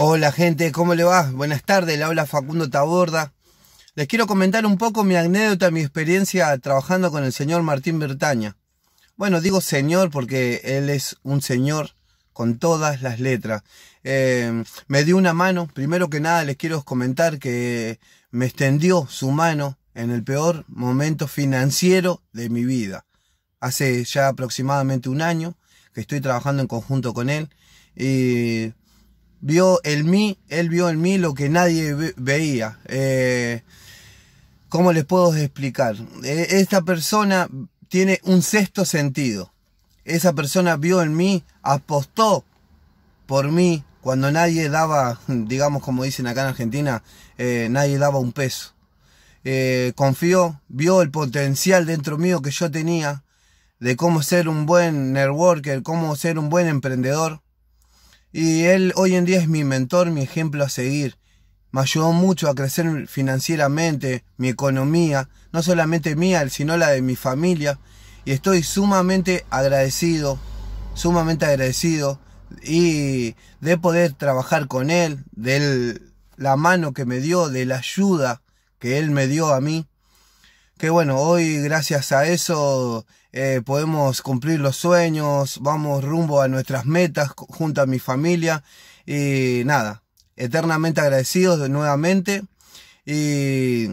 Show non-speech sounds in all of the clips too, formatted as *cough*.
Hola gente, ¿cómo le va? Buenas tardes, le habla Facundo Taborda. Les quiero comentar un poco mi anécdota, mi experiencia trabajando con el señor Martín Bertaña. Bueno, digo señor porque él es un señor con todas las letras. Eh, me dio una mano, primero que nada les quiero comentar que me extendió su mano en el peor momento financiero de mi vida. Hace ya aproximadamente un año que estoy trabajando en conjunto con él y vio en mí, él vio en mí lo que nadie veía. Eh, ¿Cómo les puedo explicar? E, esta persona tiene un sexto sentido. Esa persona vio en mí, apostó por mí cuando nadie daba, *laughs* digamos como dicen acá en Argentina, eh, nadie daba un peso. Eh, confió, vio el potencial dentro mío que yo tenía de cómo ser un buen networker, cómo ser un buen emprendedor y él hoy en día es mi mentor, mi ejemplo a seguir. Me ayudó mucho a crecer financieramente, mi economía, no solamente mía, sino la de mi familia. Y estoy sumamente agradecido, sumamente agradecido y de poder trabajar con él, de la mano que me dio, de la ayuda que él me dio a mí que bueno, hoy gracias a eso eh, podemos cumplir los sueños, vamos rumbo a nuestras metas junto a mi familia y nada, eternamente agradecidos nuevamente y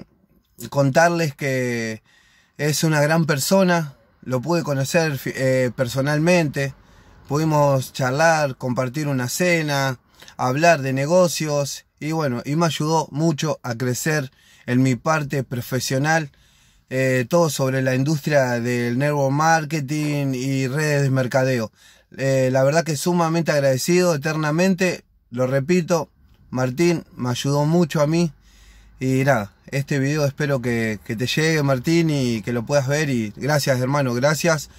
contarles que es una gran persona, lo pude conocer eh, personalmente, pudimos charlar, compartir una cena, hablar de negocios y bueno, y me ayudó mucho a crecer en mi parte profesional eh, todo sobre la industria del network marketing y redes de mercadeo. Eh, la verdad que sumamente agradecido eternamente, lo repito, Martín me ayudó mucho a mí y nada, este video espero que, te llegue Martín y que lo puedas ver y gracias hermano, gracias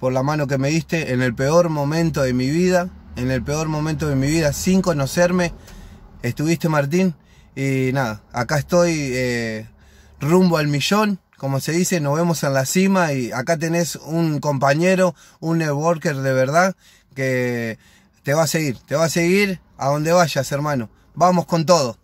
por la mano que me diste en el peor momento de mi vida, en el peor momento de mi vida sin conocerme, estuviste Martín y nada, acá estoy eh, rumbo al millón como se dice, nos vemos en la cima y acá tenés un compañero, un networker de verdad que te va a seguir, te va a seguir a donde vayas, hermano. Vamos con todo.